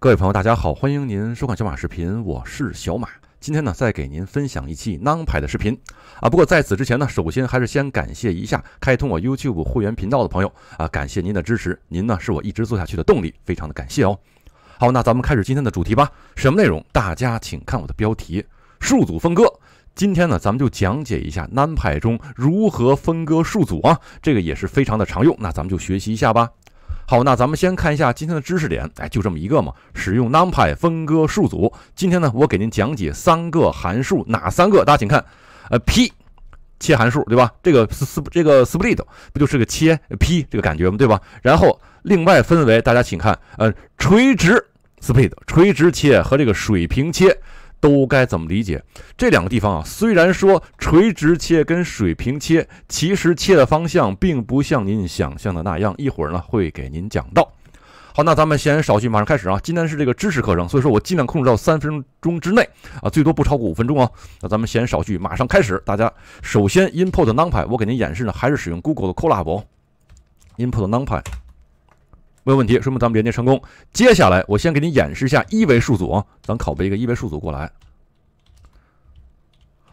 各位朋友，大家好，欢迎您收看小马视频，我是小马。今天呢，再给您分享一期 n 派的视频啊。不过在此之前呢，首先还是先感谢一下开通我 YouTube 会员频道的朋友啊，感谢您的支持，您呢是我一直做下去的动力，非常的感谢哦。好，那咱们开始今天的主题吧。什么内容？大家请看我的标题：数组分割。今天呢，咱们就讲解一下 n 派中如何分割数组啊，这个也是非常的常用。那咱们就学习一下吧。好，那咱们先看一下今天的知识点，哎，就这么一个嘛，使用 NumPy 分割数组。今天呢，我给您讲解三个函数，哪三个？大家请看，呃，p 切函数，对吧？这个斯斯这个 split 不就是个切 p 这个感觉吗？对吧？然后另外分为，大家请看，呃，垂直 split 垂直切和这个水平切。都该怎么理解这两个地方啊？虽然说垂直切跟水平切，其实切的方向并不像您想象的那样。一会儿呢会给您讲到。好，那咱们闲言少叙，马上开始啊！今天是这个知识课程，所以说我尽量控制到三分钟之内啊，最多不超过五分钟哦。那咱们闲言少叙，马上开始。大家首先 i n p u t numpy，我给您演示呢，还是使用 Google 的 Colab 哦。i m p o t numpy 没有问题，说明咱们连接成功。接下来，我先给你演示一下一维数组啊。咱拷贝一个一维数组过来。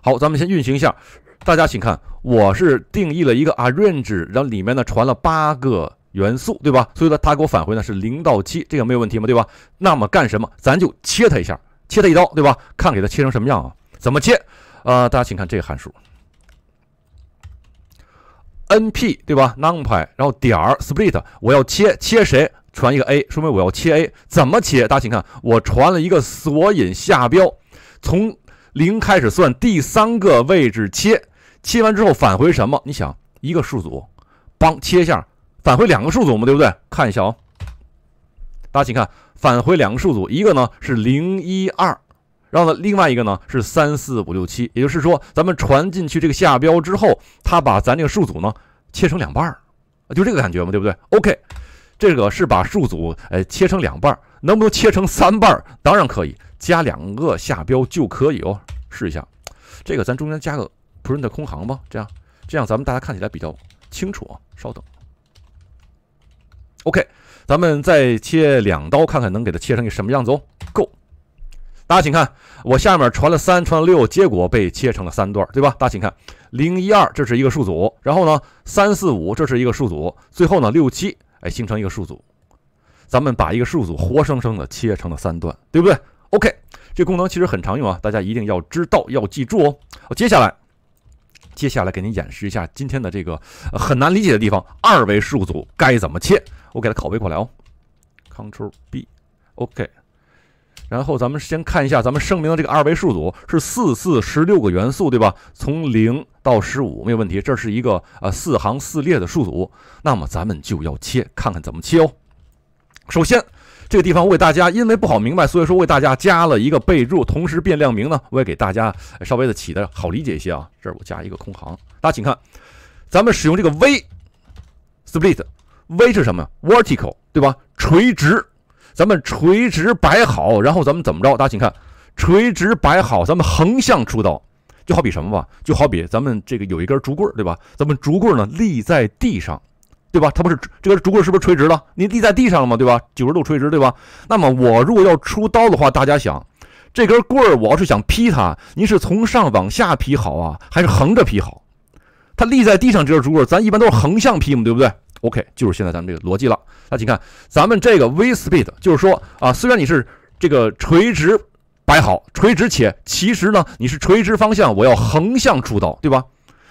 好，咱们先运行一下。大家请看，我是定义了一个 arrange，然后里面呢传了八个元素，对吧？所以呢，它给我返回呢是零到七，这个没有问题吗？对吧？那么干什么？咱就切它一下，切它一刀，对吧？看给它切成什么样啊？怎么切？啊，大家请看这个函数。N P 对吧？NumPy，然后点儿 split，我要切切谁？传一个 a，说明我要切 a，怎么切？大家请看，我传了一个索引下标，从零开始算第三个位置切，切完之后返回什么？你想，一个数组，帮切一下，返回两个数组嘛，对不对？看一下哦，大家请看，返回两个数组，一个呢是零一二。然后呢，另外一个呢是三四五六七，也就是说咱们传进去这个下标之后，它把咱这个数组呢切成两半儿，就这个感觉嘛，对不对？OK，这个是把数组呃切成两半儿，能不能切成三半儿？当然可以，加两个下标就可以哦。试一下，这个咱中间加个 p r i n 的空行吧，这样这样咱们大家看起来比较清楚。啊。稍等，OK，咱们再切两刀，看看能给它切成一个什么样子哦。Go。大家请看，我下面传了三传了六，结果被切成了三段，对吧？大家请看，零一二这是一个数组，然后呢三四五这是一个数组，最后呢六七哎形成一个数组，咱们把一个数组活生生的切成了三段，对不对？OK，这功能其实很常用啊，大家一定要知道，要记住哦。接下来接下来给您演示一下今天的这个很难理解的地方，二维数组该怎么切？我给它拷贝过来哦 c t r o l B，OK。然后咱们先看一下咱们声明的这个二维数组是四四十六个元素，对吧？从零到十五没有问题，这是一个呃四行四列的数组。那么咱们就要切，看看怎么切哦。首先这个地方为大家，因为不好明白，所以说为大家加了一个备注。同时变量名呢，我也给大家稍微的起的好理解一些啊。这儿我加一个空行，大家请看，咱们使用这个 v split v 是什么？vertical 对吧？垂直。咱们垂直摆好，然后咱们怎么着？大家请看，垂直摆好，咱们横向出刀，就好比什么吧？就好比咱们这个有一根竹棍，对吧？咱们竹棍呢立在地上，对吧？它不是这根竹棍是不是垂直了？你立在地上了嘛，对吧？九十度垂直，对吧？那么我如果要出刀的话，大家想，这根棍儿，我要是想劈它，您是从上往下劈好啊，还是横着劈好？它立在地上这根竹棍，咱一般都是横向劈嘛，对不对？OK，就是现在咱们这个逻辑了。那请看，咱们这个 v speed，就是说啊，虽然你是这个垂直摆好，垂直且其实呢，你是垂直方向，我要横向出刀，对吧？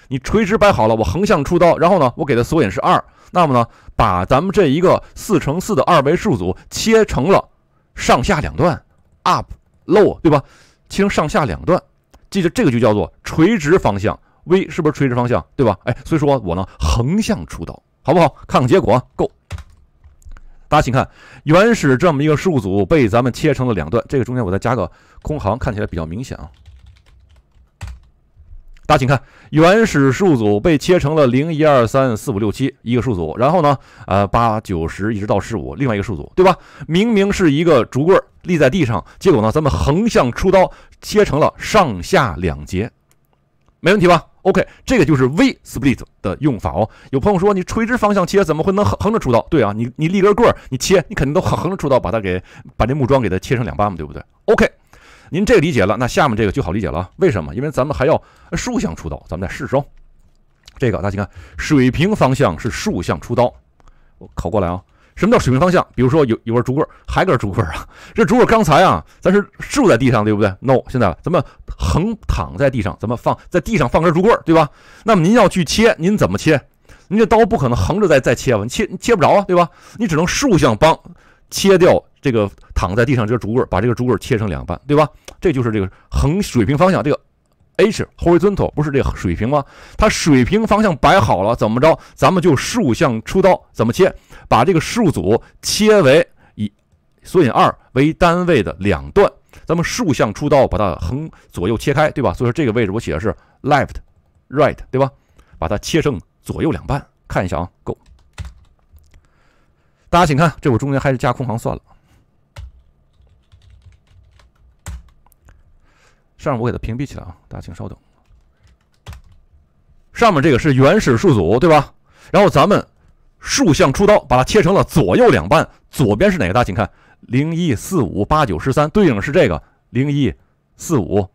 你垂直摆好了，我横向出刀，然后呢，我给的索引是二，那么呢，把咱们这一个四乘四的二维数组切成了上下两段，up low，对吧？切成上下两段，记得这个就叫做垂直方向 v，是不是垂直方向，对吧？哎，所以说我呢，横向出刀。好不好？看看结果。Go，大家请看原始这么一个数组被咱们切成了两段。这个中间我再加个空行，看起来比较明显啊。大家请看原始数组被切成了零一二三四五六七一个数组，然后呢，呃，八九十一直到十五另外一个数组，对吧？明明是一个竹棍立在地上，结果呢，咱们横向出刀切成了上下两节。没问题吧？OK，这个就是 V split 的用法哦。有朋友说你垂直方向切怎么会能横横着出刀？对啊，你你立根棍儿，你切你肯定都横横着出刀，把它给把这木桩给它切成两半嘛，对不对？OK，您这理解了，那下面这个就好理解了。为什么？因为咱们还要竖向出刀，咱们再试试哦。这个大家看，水平方向是竖向出刀，我考过来啊。什么叫水平方向？比如说有有根竹棍，还根竹棍啊，这竹棍刚才啊，咱是竖在地上，对不对？No，现在咱们横躺在地上，咱们放在地上放根竹棍，对吧？那么您要去切，您怎么切？您这刀不可能横着再再切吧？你切切不着啊，对吧？你只能竖向帮切掉这个躺在地上这个竹棍，把这个竹棍切成两半，对吧？这就是这个横水平方向这个。H horizontal 不是这个水平吗？它水平方向摆好了，怎么着？咱们就竖向出刀，怎么切？把这个数组切为以索引二为单位的两段，咱们竖向出刀，把它横左右切开，对吧？所以说这个位置我写的是 left right，对吧？把它切成左右两半，看一下啊，够。大家请看，这我中间还是加空行算了。这样我给它屏蔽起来啊！大家请稍等。上面这个是原始数组，对吧？然后咱们竖向出刀，把它切成了左右两半。左边是哪个？大家请看：零一四五八九十三，对应是这个零一四五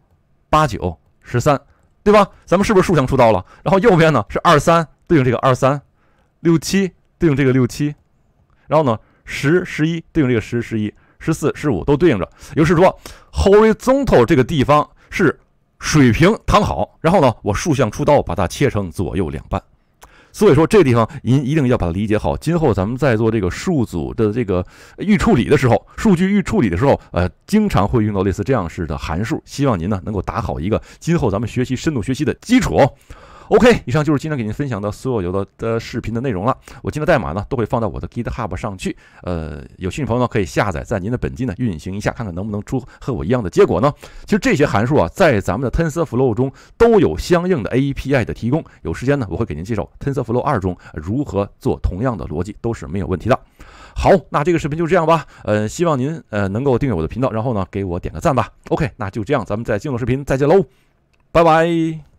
八九十三，对吧？咱们是不是竖向出刀了？然后右边呢是二三，对应这个二三六七，对应这个六七。然后呢，十十一对应这个十十一十四十五都对应着。也就是说，horizontal 这个地方。是水平躺好，然后呢，我竖向出刀，把它切成左右两半。所以说，这地方您一定要把它理解好。今后咱们在做这个数组的这个预处理的时候，数据预处理的时候，呃，经常会用到类似这样式的函数。希望您呢能够打好一个今后咱们学习深度学习的基础。OK，以上就是今天给您分享的所有有的的视频的内容了。我今天的代码呢都会放到我的 GitHub 上去。呃，有兴趣朋友呢可以下载，在您的本机呢运行一下，看看能不能出和我一样的结果呢？其实这些函数啊，在咱们的 TensorFlow 中都有相应的 API 的提供。有时间呢，我会给您介绍 TensorFlow 二中如何做同样的逻辑，都是没有问题的。好，那这个视频就这样吧。呃，希望您呃能够订阅我的频道，然后呢给我点个赞吧。OK，那就这样，咱们在今后视频再见喽，拜拜。